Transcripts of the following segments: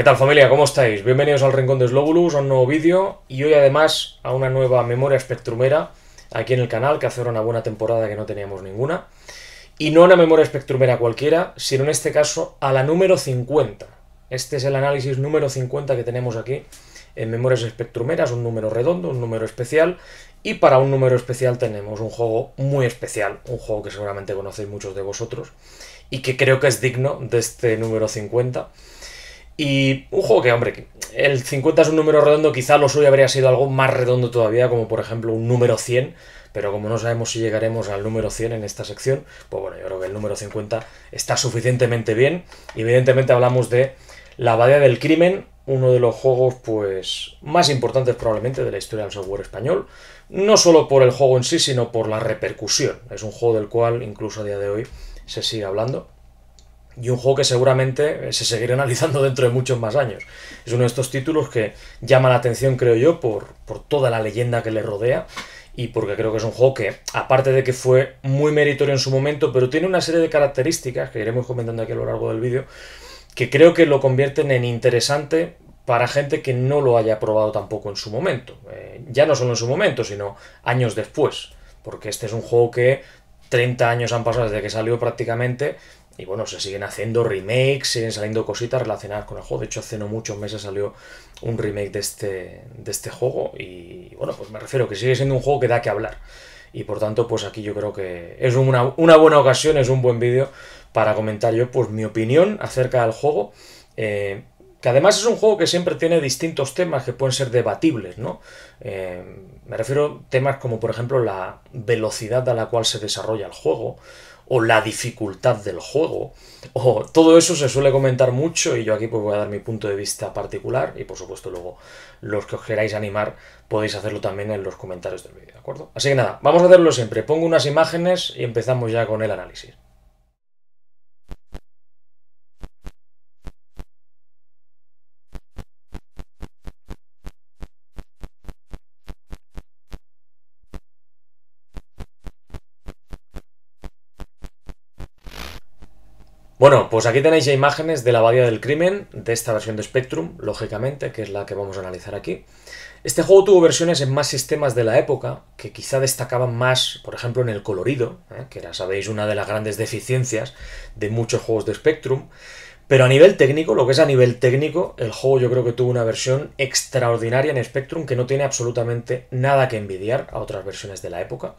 ¿Qué tal familia? ¿Cómo estáis? Bienvenidos al Rincón de Slobulus, a un nuevo vídeo y hoy además a una nueva memoria espectrumera aquí en el canal que hace una buena temporada que no teníamos ninguna. Y no una memoria espectrumera cualquiera, sino en este caso a la número 50. Este es el análisis número 50 que tenemos aquí en Memorias Espectrumeras, un número redondo, un número especial. Y para un número especial tenemos un juego muy especial, un juego que seguramente conocéis muchos de vosotros y que creo que es digno de este número 50 y un juego que, hombre, el 50 es un número redondo, quizá lo suyo habría sido algo más redondo todavía, como por ejemplo un número 100, pero como no sabemos si llegaremos al número 100 en esta sección, pues bueno, yo creo que el número 50 está suficientemente bien. Evidentemente hablamos de La Badía del Crimen, uno de los juegos pues más importantes probablemente de la historia del software español, no solo por el juego en sí, sino por la repercusión. Es un juego del cual incluso a día de hoy se sigue hablando y un juego que seguramente eh, se seguirá analizando dentro de muchos más años. Es uno de estos títulos que llama la atención, creo yo, por, toda la leyenda que le rodea y porque creo que es un juego que, aparte de que fue muy meritorio en su momento, pero tiene una serie de características que iremos comentando aquí a lo largo del vídeo, que creo que lo convierten en interesante para gente que no lo haya probado tampoco en su momento. Eh, ya no solo en su momento, sino años después. Porque este es un juego que 30 años han pasado desde que salió prácticamente y bueno, se siguen haciendo remakes, siguen saliendo cositas relacionadas con el juego. De hecho, hace no muchos meses salió un remake de este, de este juego. Y bueno, pues me refiero que sigue siendo un juego que da que hablar. Y por tanto, pues aquí yo creo que es una, buena ocasión, es un buen vídeo para comentar yo pues mi opinión acerca del juego. Eh, que además es un juego que siempre tiene distintos temas que pueden ser debatibles, ¿no? Eh, me refiero a temas como, por ejemplo, la velocidad a la cual se desarrolla el juego, o la dificultad del juego, o todo eso se suele comentar mucho y yo aquí pues voy a dar mi punto de vista particular y por supuesto luego los que os queráis animar podéis hacerlo también en los comentarios del vídeo, ¿de acuerdo? Así que nada, vamos a hacerlo siempre, pongo unas imágenes y empezamos ya con el análisis. Pues aquí tenéis ya imágenes de la abadía del crimen, de esta versión de Spectrum, lógicamente, que es la que vamos a analizar aquí. Este juego tuvo versiones en más sistemas de la época, que quizá destacaban más, por ejemplo, en el colorido, ¿eh? que era, sabéis, una de las grandes deficiencias de muchos juegos de Spectrum. Pero a nivel técnico, lo que es a nivel técnico, el juego yo creo que tuvo una versión extraordinaria en Spectrum que no tiene absolutamente nada que envidiar a otras versiones de la época.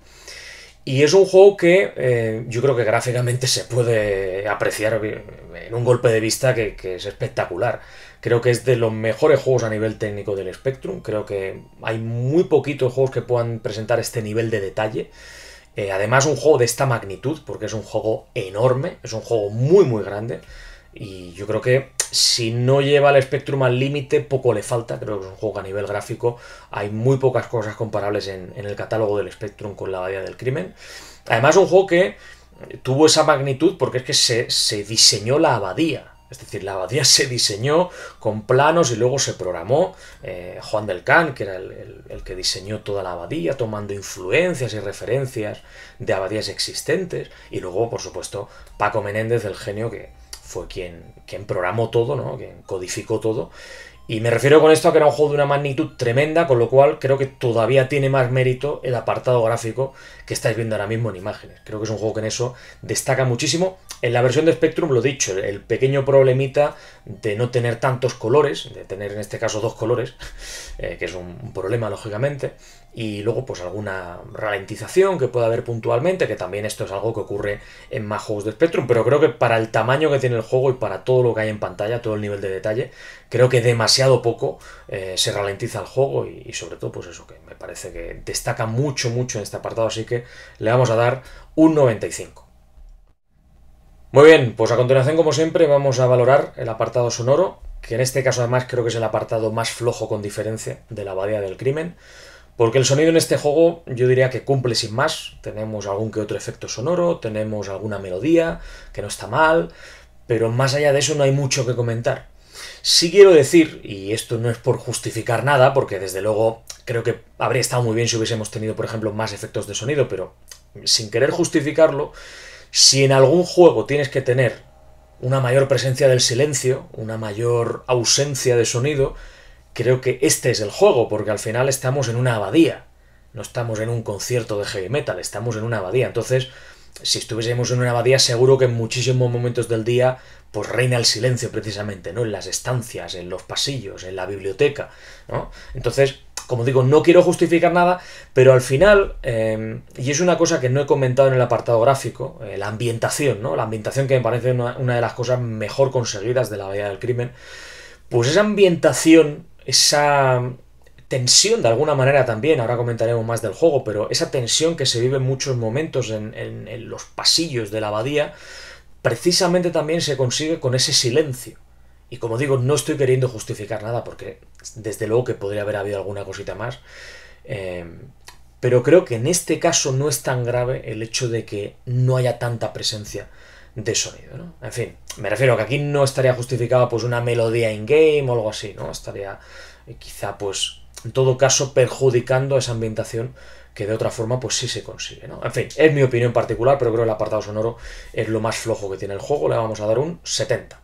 Y es un juego que eh, yo creo que gráficamente se puede apreciar en un golpe de vista que, es espectacular. Creo que es de los mejores juegos a nivel técnico del Spectrum. Creo que hay muy poquitos juegos que puedan presentar este nivel de detalle. Eh, además, un juego de esta magnitud, porque es un juego enorme, es un juego muy, muy grande. Y yo creo que si no lleva el Spectrum al límite, poco le falta. Creo que es un juego a nivel gráfico hay muy pocas cosas comparables en, el catálogo del Spectrum con la abadía del Crimen. Además, un juego que tuvo esa magnitud porque es que se, diseñó la abadía. Es decir, la abadía se diseñó con planos y luego se programó. Eh, Juan del Can, que era el, que diseñó toda la abadía, tomando influencias y referencias de abadías existentes. Y luego, por supuesto, Paco Menéndez, el genio que, fue quien, programó todo, ¿no? quien codificó todo. Y me refiero con esto a que era un juego de una magnitud tremenda, con lo cual creo que todavía tiene más mérito el apartado gráfico que estáis viendo ahora mismo en imágenes. Creo que es un juego que en eso destaca muchísimo. En la versión de Spectrum, lo dicho, el pequeño problemita de no tener tantos colores, de tener en este caso dos colores, eh, que es un problema lógicamente y luego pues alguna ralentización que pueda haber puntualmente, que también esto es algo que ocurre en más juegos de Spectrum, pero creo que para el tamaño que tiene el juego y para todo lo que hay en pantalla, todo el nivel de detalle, creo que demasiado poco eh, se ralentiza el juego y, sobre todo pues eso que me parece que destaca mucho mucho en este apartado, así que le vamos a dar un 95. Muy bien, pues a continuación como siempre vamos a valorar el apartado sonoro, que en este caso además creo que es el apartado más flojo con diferencia de la Badía del crimen. Porque el sonido en este juego yo diría que cumple sin más. Tenemos algún que otro efecto sonoro, tenemos alguna melodía, que no está mal, pero más allá de eso no hay mucho que comentar. Sí quiero decir, y esto no es por justificar nada, porque desde luego creo que habría estado muy bien si hubiésemos tenido, por ejemplo, más efectos de sonido, pero sin querer justificarlo, si en algún juego tienes que tener una mayor presencia del silencio, una mayor ausencia de sonido, creo que este es el juego, porque al final estamos en una abadía. No estamos en un concierto de heavy metal, estamos en una abadía. Entonces, si estuviésemos en una abadía, seguro que en muchísimos momentos del día, pues reina el silencio precisamente, ¿no? En las estancias, en los pasillos, en la biblioteca, ¿no? Entonces, como digo, no quiero justificar nada, pero al final, em, y es una cosa que no he comentado en el apartado gráfico, eh, la ambientación, ¿no? La ambientación que me parece una, de las cosas mejor conseguidas de la abadía del Crimen, pues esa ambientación esa tensión de alguna manera también, ahora comentaremos más del juego, pero esa tensión que se vive en muchos momentos en, los pasillos de la abadía, precisamente también se consigue con ese silencio. Y como digo, no estoy queriendo justificar nada porque desde luego que podría haber habido alguna cosita más. Eh, pero creo que en este caso no es tan grave el hecho de que no haya tanta presencia de sonido, ¿no? En fin, me refiero a que aquí no estaría justificada pues una melodía in-game o algo así, ¿no? Estaría eh, quizá pues en todo caso perjudicando esa ambientación que de otra forma pues sí se consigue, ¿no? En fin, es mi opinión particular, pero creo que el apartado sonoro es lo más flojo que tiene el juego, le vamos a dar un 70.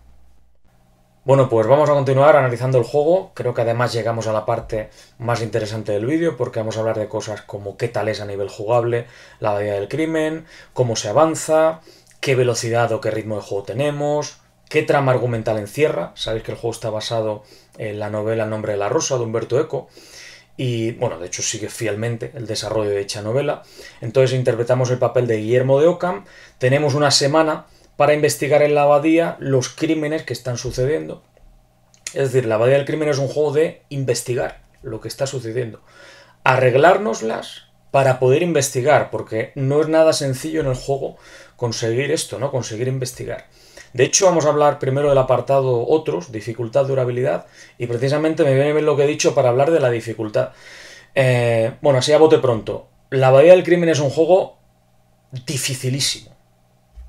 Bueno, pues vamos a continuar analizando el juego. Creo que además llegamos a la parte más interesante del vídeo porque vamos a hablar de cosas como qué tal es a nivel jugable, la idea del crimen, cómo se avanza, qué velocidad o qué ritmo de juego tenemos, qué trama argumental encierra. Sabéis que el juego está basado en la novela El nombre de la rosa de Humberto Eco. Y bueno, de hecho sigue fielmente el desarrollo de dicha novela. Entonces interpretamos el papel de Guillermo de Ockham. Tenemos una semana para investigar en la abadía los crímenes que están sucediendo. Es decir, la abadía del crimen es un juego de investigar lo que está sucediendo. Arreglárnoslas para poder investigar, porque no es nada sencillo en el juego conseguir esto, ¿no? Conseguir investigar. De hecho, vamos a hablar primero del apartado otros, dificultad, durabilidad, y precisamente me viene bien lo que he dicho para hablar de la dificultad. Eh, bueno, así a bote pronto. La Bahía del Crimen es un juego dificilísimo.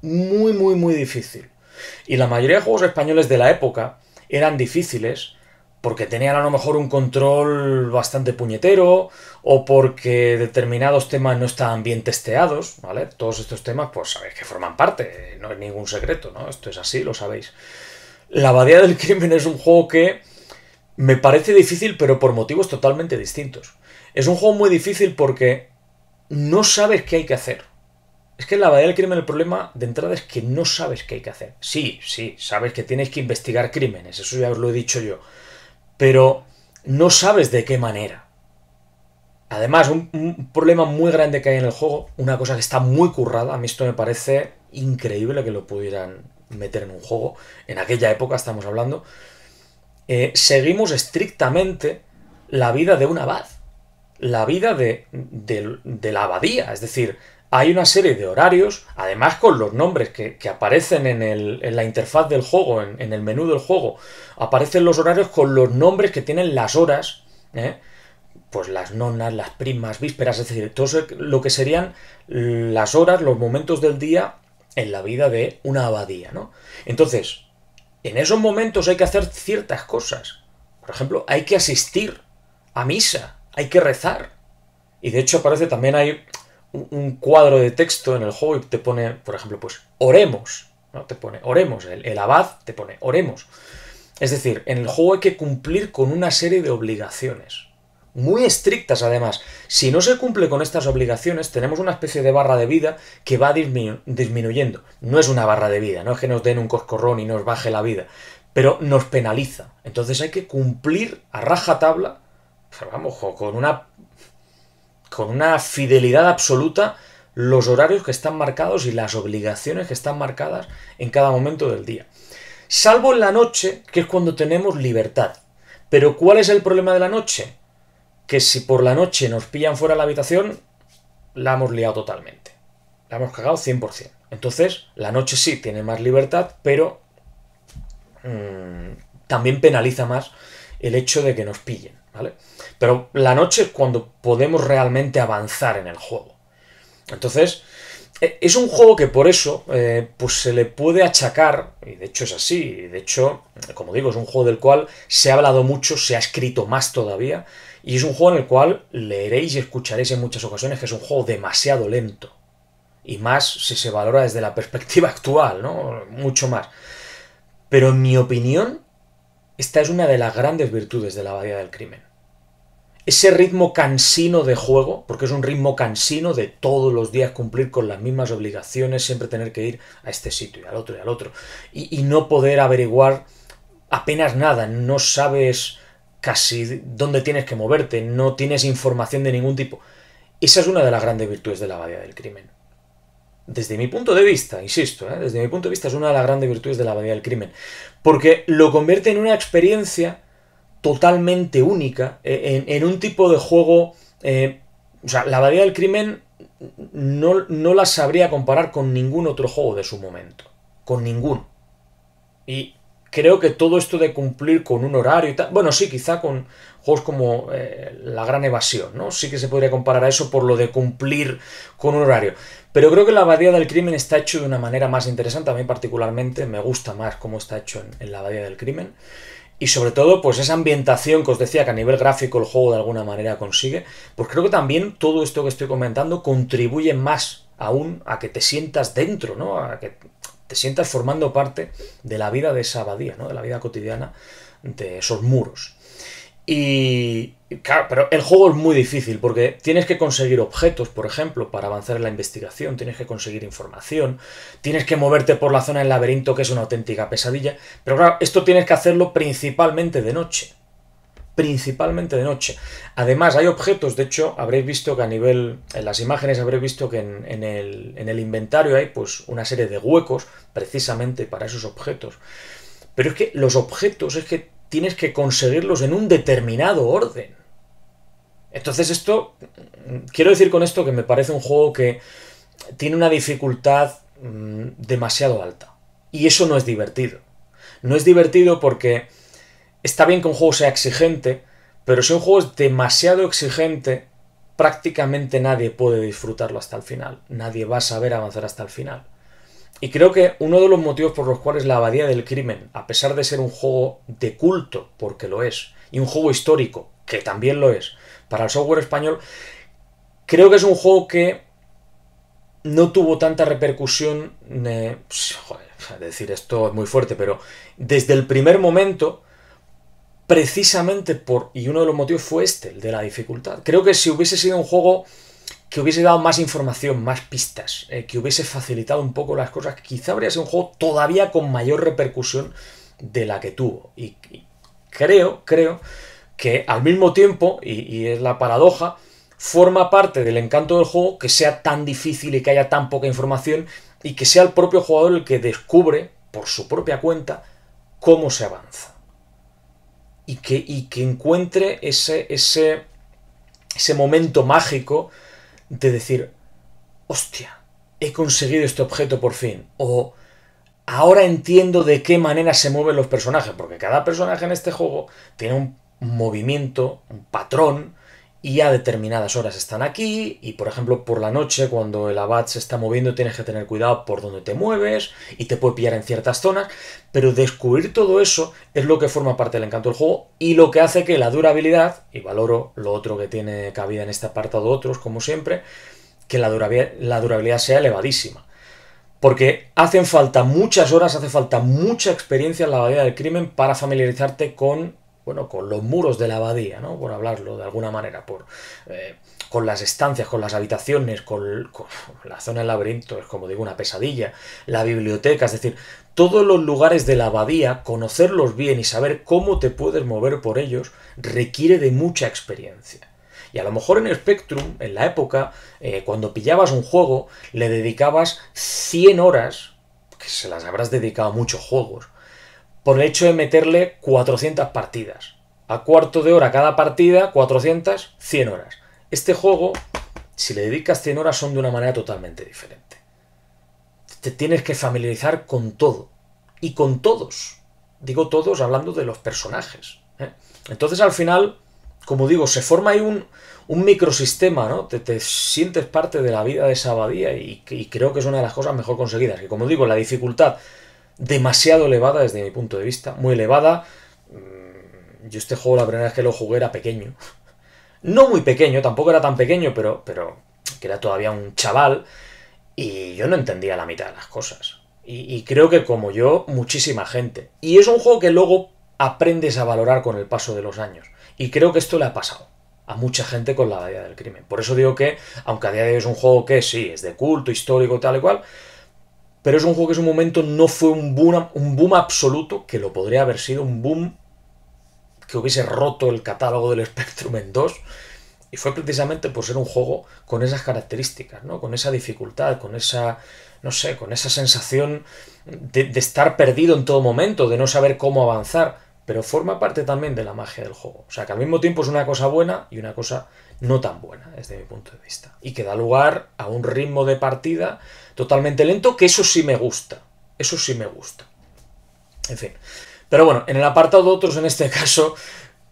Muy, muy, muy difícil. Y la mayoría de juegos españoles de la época eran difíciles porque tenían a lo mejor un control bastante puñetero o porque determinados temas no estaban bien testeados, ¿vale? Todos estos temas, pues sabéis que forman parte, no es ningún secreto, ¿no? Esto es así, lo sabéis. La Abadía del Crimen es un juego que me parece difícil, pero por motivos totalmente distintos. Es un juego muy difícil porque no sabes qué hay que hacer. Es que en la Abadía del Crimen el problema de entrada es que no sabes qué hay que hacer. Sí, sí, sabes que tienes que investigar crímenes, eso ya os lo he dicho yo pero no sabes de qué manera. Además, un, problema muy grande que hay en el juego, una cosa que está muy currada, a mí esto me parece increíble que lo pudieran meter en un juego, en aquella época estamos hablando, eh, seguimos estrictamente la vida de un abad, la vida de la abadía, es decir, hay una serie de horarios, además con los nombres que, aparecen en, la interfaz del juego, en, el menú del juego, aparecen los horarios con los nombres que tienen las horas, ¿eh? pues las nonas, las primas, vísperas, es decir, todo lo que serían las horas, los momentos del día en la vida de una abadía, ¿no? Entonces, en esos momentos hay que hacer ciertas cosas. Por ejemplo, hay que asistir a misa, hay que rezar. Y de hecho aparece también hay un cuadro de texto en el juego y te pone, por ejemplo, pues oremos, ¿no? Te pone oremos, el, abad te pone oremos. Es decir, en el juego hay que cumplir con una serie de obligaciones, muy estrictas además. Si no se cumple con estas obligaciones, tenemos una especie de barra de vida que va disminuyendo. No es una barra de vida, no es que nos den un coscorrón y nos baje la vida, pero nos penaliza. Entonces hay que cumplir a raja tabla, vamos, con una con una fidelidad absoluta los horarios que están marcados y las obligaciones que están marcadas en cada momento del día. Salvo en la noche, que es cuando tenemos libertad. Pero ¿cuál es el problema de la noche? Que si por la noche nos pillan fuera de la habitación, la hemos liado totalmente. La hemos cagado 100%. Entonces, la noche sí tiene más libertad, pero mm, también penaliza más el hecho de que nos pillen, ¿vale? Pero la noche es cuando podemos realmente avanzar en el juego. Entonces, e, es un juego que por eso eh, pues se le puede achacar, y de hecho es así, y de hecho, como digo, es un juego del cual se ha hablado mucho, se ha escrito más todavía, y es un juego en el cual leeréis y escucharéis en muchas ocasiones que es un juego demasiado lento. Y más si se valora desde la perspectiva actual, ¿no? Mucho más. Pero en mi opinión, esta es una de las grandes virtudes de la Abadía del Crimen ese ritmo cansino de juego, porque es un ritmo cansino de todos los días cumplir con las mismas obligaciones, siempre tener que ir a este sitio y al otro y al otro, y, no poder averiguar apenas nada, no sabes casi dónde tienes que moverte, no tienes información de ningún tipo. Esa es una de las grandes virtudes de la abadía del crimen. Desde mi punto de vista, insisto, ¿eh? desde mi punto de vista es una de las grandes virtudes de la abadía del crimen, porque lo convierte en una experiencia totalmente única eh, en, un tipo de juego... Eh, o sea, la abadía del crimen no, la sabría comparar con ningún otro juego de su momento. Con ninguno. Y creo que todo esto de cumplir con un horario y tal. Bueno, sí, quizá con juegos como eh, La Gran Evasión, ¿no? Sí que se podría comparar a eso por lo de cumplir con un horario. Pero creo que la Abadía del Crimen está hecho de una manera más interesante. A mí, particularmente, me gusta más cómo está hecho en, la Abadía del Crimen. Y sobre todo, pues esa ambientación que os decía que a nivel gráfico el juego de alguna manera consigue, pues creo que también todo esto que estoy comentando contribuye más aún a que te sientas dentro, ¿no? A que te sientas formando parte de la vida de esa abadía, ¿no? De la vida cotidiana de esos muros. Y, Claro, pero el juego es muy difícil porque tienes que conseguir objetos, por ejemplo, para avanzar en la investigación, tienes que conseguir información, tienes que moverte por la zona del laberinto, que es una auténtica pesadilla. Pero claro, esto tienes que hacerlo principalmente de noche. Principalmente de noche. Además, hay objetos, de hecho, habréis visto que a nivel. En las imágenes habréis visto que en, el, el inventario hay pues una serie de huecos precisamente para esos objetos. Pero es que los objetos es que tienes que conseguirlos en un determinado orden. Entonces esto, quiero decir con esto que me parece un juego que tiene una dificultad mm, demasiado alta. Y eso no es divertido. No es divertido porque está bien que un juego sea exigente, pero si un juego es demasiado exigente, prácticamente nadie puede disfrutarlo hasta el final. Nadie va a saber avanzar hasta el final. Y creo que uno de los motivos por los cuales la Abadía del Crimen, a pesar de ser un juego de culto, porque lo es, y un juego histórico, que también lo es, para el software español, creo que es un juego que no tuvo tanta repercusión, eh, pues, decir esto es muy fuerte, pero desde el primer momento, precisamente por, y uno de los motivos fue este, el de la dificultad. Creo que si hubiese sido un juego que hubiese dado más información, más pistas, eh, que hubiese facilitado un poco las cosas, quizá habría sido un juego todavía con mayor repercusión de la que tuvo. y creo, creo que al mismo tiempo, y, es la paradoja, forma parte del encanto del juego que sea tan difícil y que haya tan poca información y que sea el propio jugador el que descubre por su propia cuenta cómo se avanza. Y que, y que encuentre ese, ese, ese momento mágico de decir, hostia, he conseguido este objeto por fin. O ahora entiendo de qué manera se mueven los personajes, porque cada personaje en este juego tiene un movimiento, un patrón, y a determinadas horas están aquí, y por ejemplo por la noche cuando el abad se está moviendo tienes que tener cuidado por dónde te mueves y te puede pillar en ciertas zonas, pero descubrir todo eso es lo que forma parte del encanto del juego y lo que hace que la durabilidad, y valoro lo otro que tiene cabida en este apartado otros como siempre, que la durabilidad, sea elevadísima. Porque hacen falta muchas horas, hace falta mucha experiencia en la abadía del crimen para familiarizarte con bueno, con los muros de la abadía, ¿no? Por hablarlo de alguna manera, por, eh, con las estancias, con las habitaciones, con, la zona del laberinto, es como digo, una pesadilla, la biblioteca, es decir, todos los lugares de la abadía, conocerlos bien y saber cómo te puedes mover por ellos, requiere de mucha experiencia. Y a lo mejor en Spectrum, en la época, eh, cuando pillabas un juego, le dedicabas 100 horas, que se las habrás dedicado a muchos juegos, por el hecho de meterle 400 partidas. A cuarto de hora cada partida, 400, 100 horas. Este juego, si le dedicas 100 horas, son de una manera totalmente diferente. Te tienes que familiarizar con todo. Y con todos. Digo todos hablando de los personajes. ¿eh? Entonces al final, como digo, se forma ahí un, microsistema, ¿no? Te, te, sientes parte de la vida de esa abadía y, creo que es una de las cosas mejor conseguidas. Y como digo, la dificultad demasiado elevada desde mi punto de vista, muy elevada. Mm, yo este juego la primera vez que lo jugué era pequeño. No muy pequeño, tampoco era tan pequeño, pero, pero que era todavía un chaval y yo no entendía la mitad de las cosas. Y, creo que como yo, muchísima gente. Y es un juego que luego aprendes a valorar con el paso de los años. Y creo que esto le ha pasado a mucha gente con la Bahía del Crimen. Por eso digo que, aunque a día de hoy es un juego que sí, es de culto, histórico, tal y cual, pero es un juego que en su momento no fue un boom, absoluto, que lo podría haber sido un boom que hubiese roto el catálogo del Spectrum en 2. Y fue precisamente por ser un juego con esas características, ¿no? Con esa dificultad, con esa. no sé, con esa sensación de, de estar perdido en todo momento, de no saber cómo avanzar. Pero forma parte también de la magia del juego. O sea que al mismo tiempo es una cosa buena y una cosa no tan buena desde mi punto de vista. Y que da lugar a un ritmo de partida totalmente lento, que eso sí me gusta. Eso sí me gusta. En fin. Pero bueno, en el apartado de otros, en este caso,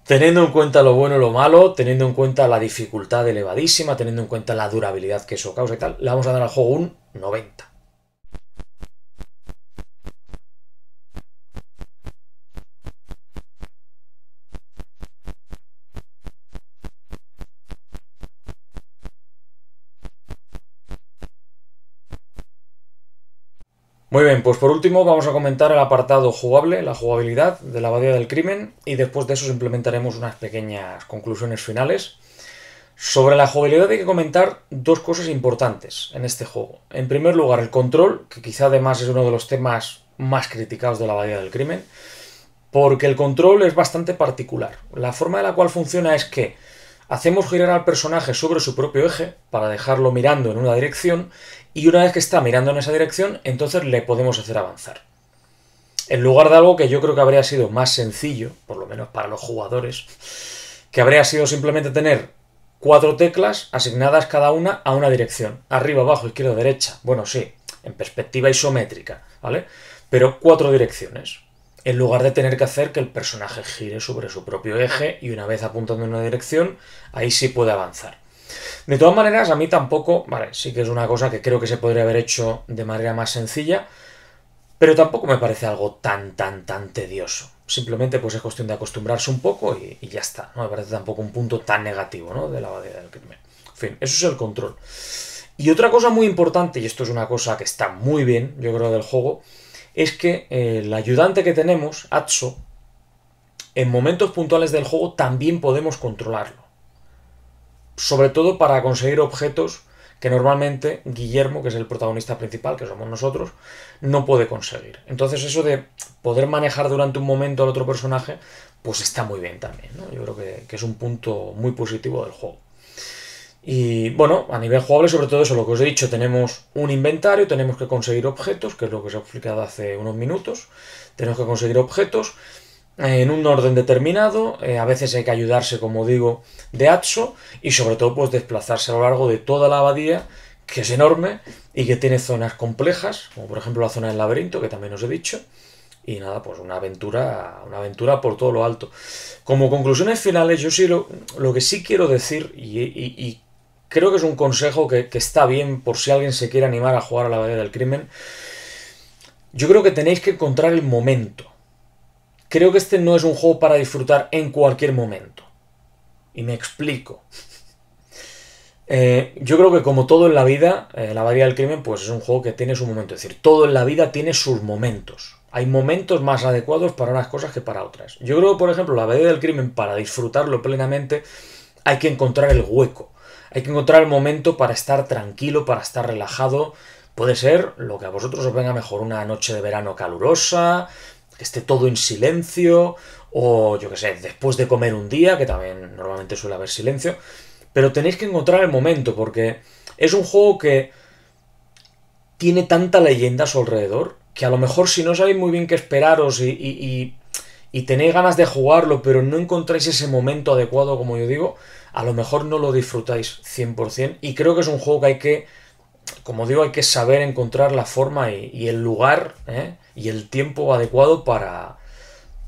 teniendo en cuenta lo bueno y lo malo, teniendo en cuenta la dificultad elevadísima, teniendo en cuenta la durabilidad que eso causa y tal, le vamos a dar al juego un 90. Muy bien, pues por último vamos a comentar el apartado jugable, la jugabilidad de la abadía del crimen y después de eso implementaremos unas pequeñas conclusiones finales. Sobre la jugabilidad hay que comentar dos cosas importantes en este juego. En primer lugar, el control, que quizá además es uno de los temas más criticados de la abadía del crimen, porque el control es bastante particular. La forma de la cual funciona es que Hacemos girar al personaje sobre su propio eje para dejarlo mirando en una dirección y una vez que está mirando en esa dirección, entonces le podemos hacer avanzar. En lugar de algo que yo creo que habría sido más sencillo, por lo menos para los jugadores, que habría sido simplemente tener cuatro teclas asignadas cada una a una dirección, arriba, abajo, izquierda, derecha. Bueno, sí, en perspectiva isométrica, ¿vale? Pero cuatro direcciones en lugar de tener que hacer que el personaje gire sobre su propio eje y una vez apuntando en una dirección, ahí sí puede avanzar. De todas maneras, a mí tampoco, vale, sí que es una cosa que creo que se podría haber hecho de manera más sencilla, pero tampoco me parece algo tan, tan, tan tedioso. Simplemente pues es cuestión de acostumbrarse un poco y, ya está. No me parece tampoco un punto tan negativo ¿no? de la batalla del crimen. En fin, eso es el control. Y otra cosa muy importante, y esto es una cosa que está muy bien, yo creo, del juego, es que eh, el ayudante que tenemos, Atso, en momentos puntuales del juego también podemos controlarlo. Sobre todo para conseguir objetos que normalmente Guillermo, que es el protagonista principal, que somos nosotros, no puede conseguir. Entonces eso de poder manejar durante un momento al otro personaje, pues está muy bien también. Yo creo que es un punto muy positivo del juego. Y bueno, a nivel jugable, sobre todo eso, lo que os he dicho, tenemos un inventario, tenemos que conseguir objetos, que es lo que os he explicado hace unos minutos. Tenemos que conseguir objetos eh, en un orden determinado, eh, a veces hay que ayudarse, como digo, de Atso y sobre todo pues desplazarse a lo largo de toda la abadía, que es enorme y que tiene zonas complejas, como por ejemplo la zona del laberinto, que también os he dicho. Y nada, pues una aventura, una aventura por todo lo alto. Como conclusiones finales, yo sí lo, que sí quiero decir y creo que es un consejo que, está bien por si alguien se quiere animar a jugar a la Bahía del Crimen. Yo creo que tenéis que encontrar el momento. Creo que este no es un juego para disfrutar en cualquier momento. Y me explico. Eh, yo creo que como todo en la vida, eh, la Bahía del Crimen pues es un juego que tiene su momento. Es decir, todo en la vida tiene sus momentos. Hay momentos más adecuados para unas cosas que para otras. Yo creo, por ejemplo, la Bahía del Crimen, para disfrutarlo plenamente, hay que encontrar el hueco hay que encontrar el momento para estar tranquilo, para estar relajado. Puede ser lo que a vosotros os venga mejor, una noche de verano calurosa, que esté todo en silencio, o yo qué sé, después de comer un día, que también normalmente suele haber silencio. Pero tenéis que encontrar el momento, porque es un juego que tiene tanta leyenda a su alrededor, que a lo mejor si no sabéis muy bien qué esperaros y, y, y, y tenéis ganas de jugarlo, pero no encontráis ese momento adecuado, como yo digo, a lo mejor no lo disfrutáis 100% y creo que es un juego que hay que, como digo, hay que saber encontrar la forma y, el lugar ¿eh? y el tiempo adecuado para,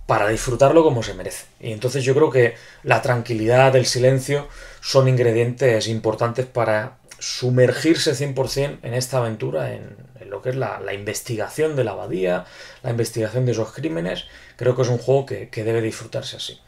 para disfrutarlo como se merece. Y entonces yo creo que la tranquilidad, el silencio son ingredientes importantes para sumergirse 100% en esta aventura, en, lo que es la, investigación de la abadía, la investigación de esos crímenes. Creo que es un juego que, que debe disfrutarse así.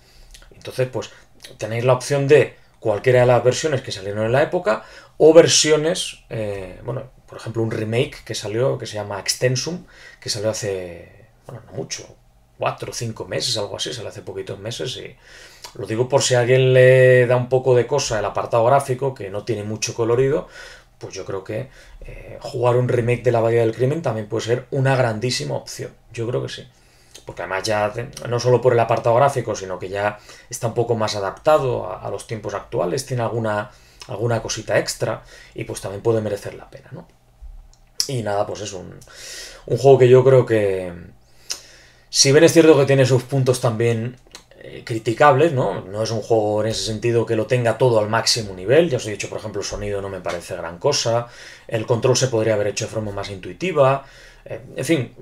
Entonces, pues tenéis la opción de cualquiera de las versiones que salieron en la época o versiones, eh, bueno, por ejemplo, un remake que salió que se llama Extensum, que salió hace, bueno, no mucho, cuatro o cinco meses, algo así, salió hace poquitos meses y lo digo por si a alguien le da un poco de cosa el apartado gráfico, que no tiene mucho colorido, pues yo creo que eh, jugar un remake de La Bahía del Crimen también puede ser una grandísima opción, yo creo que sí porque además ya no solo por el apartado gráfico, sino que ya está un poco más adaptado a, los tiempos actuales, tiene alguna, alguna cosita extra y pues también puede merecer la pena, ¿no? Y nada, pues es un, un juego que yo creo que, si bien es cierto que tiene sus puntos también eh, criticables, ¿no? No es un juego en ese sentido que lo tenga todo al máximo nivel, ya os he dicho, por ejemplo, el sonido no me parece gran cosa, el control se podría haber hecho de forma más intuitiva, eh, en fin,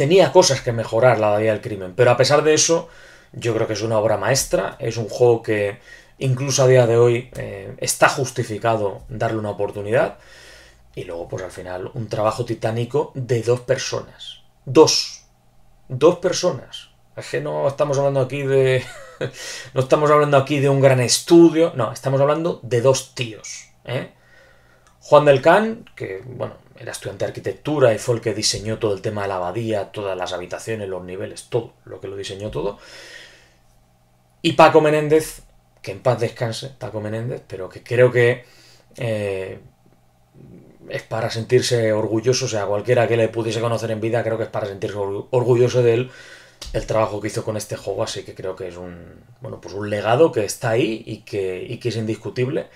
tenía cosas que mejorar la Día del Crimen, pero a pesar de eso, yo creo que es una obra maestra, es un juego que incluso a día de hoy eh, está justificado darle una oportunidad. Y luego, pues al final, un trabajo titánico de dos personas. Dos. Dos personas. Es que no estamos hablando aquí de... no estamos hablando aquí de un gran estudio. No, estamos hablando de dos tíos. ¿eh? Juan del Can, que, bueno, era estudiante de arquitectura y fue el que diseñó todo el tema de la abadía, todas las habitaciones, los niveles, todo lo que lo diseñó todo. Y Paco Menéndez, que en paz descanse, Paco Menéndez, pero que creo que eh, es para sentirse orgulloso, o sea, cualquiera que le pudiese conocer en vida, creo que es para sentirse orgulloso de él el trabajo que hizo con este juego, así que creo que es un, bueno, pues un legado que está ahí y que, y que es indiscutible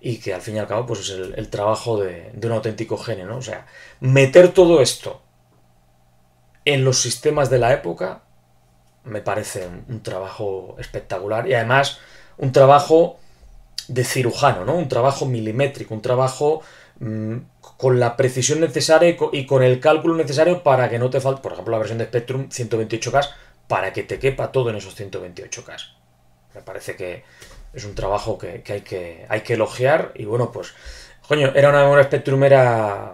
y que al fin y al cabo pues es el, trabajo de, un auténtico genio, ¿no? O sea, meter todo esto en los sistemas de la época me parece un, trabajo espectacular y además un trabajo de cirujano, ¿no? Un trabajo milimétrico, un trabajo mm, con la precisión necesaria y con, y con el cálculo necesario para que no te falte, por ejemplo, la versión de Spectrum 128K, para que te quepa todo en esos 128K. Me parece que es un trabajo que, hay, que hay que elogiar y bueno, pues, coño, era una memoria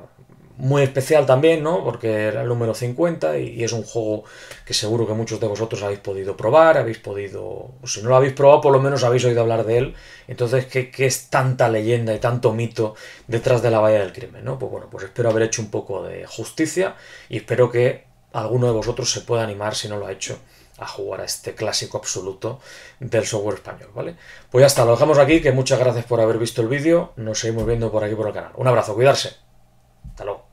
muy especial también, ¿no? Porque era el número 50 y, es un juego que seguro que muchos de vosotros habéis podido probar, habéis podido, si no lo habéis probado, por lo menos habéis oído hablar de él. Entonces, ¿qué, es tanta leyenda y tanto mito detrás de la valla del Crimen, ¿no? Pues bueno, pues espero haber hecho un poco de justicia y espero que alguno de vosotros se pueda animar si no lo ha hecho a jugar a este clásico absoluto del software español, ¿vale? Pues ya está, lo dejamos aquí, que muchas gracias por haber visto el vídeo, nos seguimos viendo por aquí por el canal. Un abrazo, cuidarse. Hasta luego.